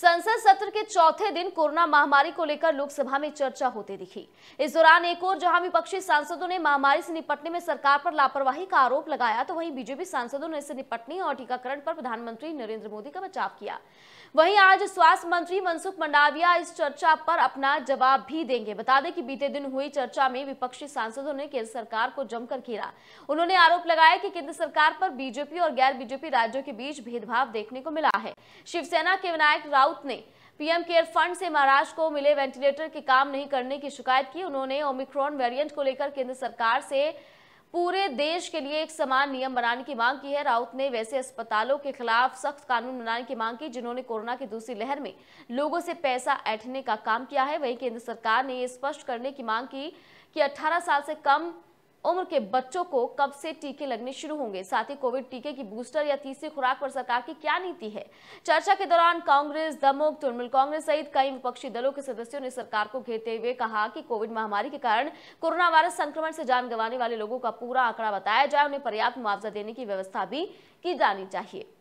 संसद सत्र के चौथे दिन कोरोना महामारी को लेकर लोकसभा में चर्चा होती दिखी इस दौरान एक और जहां विपक्षी सांसदों ने महामारी से निपटने में सरकार पर लापरवाही का आरोप लगाया तो वहीं बीजेपी सांसदों ने इसे निपटने और टीकाकरण पर प्रधानमंत्री नरेंद्र मोदी का बचाव किया वहीं आज स्वास्थ्य मंत्री मनसुख मंडाविया इस चर्चा पर अपना जवाब भी देंगे बता दें कि बीते दिन हुई चर्चा में विपक्षी सांसदों ने केंद्र सरकार को जमकर घेरा उन्होंने आरोप लगाया कि केंद्र सरकार पर बीजेपी और गैर बीजेपी राज्यों के बीच भेदभाव देखने को मिला है शिवसेना के विनायक राव राउत ने पीएम केयर फंड से महाराष्ट्र को मिले वेंटिलेटर के काम नहीं करने की शिकायत की उन्होंने ओमिक्रॉन वेरिएंट को लेकर केंद्र सरकार से पूरे देश के लिए एक समान नियम बनाने की मांग की है राउत ने वैसे अस्पतालों के खिलाफ सख्त कानून बनाने की मांग की जिन्होंने कोरोना की दूसरी लहर में लोगों से पैसा ऐठने का काम किया है वहीं केंद्र सरकार ने ये स्पष्ट करने की मांग की कि 18 साल से कम उम्र के बच्चों को कब से टीके लगने शुरू होंगे साथ ही कोविड टीके की बूस्टर या तीसरी खुराक पर सरकार की क्या नीति है चर्चा के दौरान कांग्रेस दमोक तृणमूल कांग्रेस सहित कई विपक्षी दलों के सदस्यों ने सरकार को घेरते हुए कहा कि कोविड महामारी के कारण कोरोना वायरस संक्रमण से जान गंवाने वाले लोगों का पूरा आंकड़ा बताया जाए उन्हें पर्याप्त मुआवजा देने की व्यवस्था भी की जानी चाहिए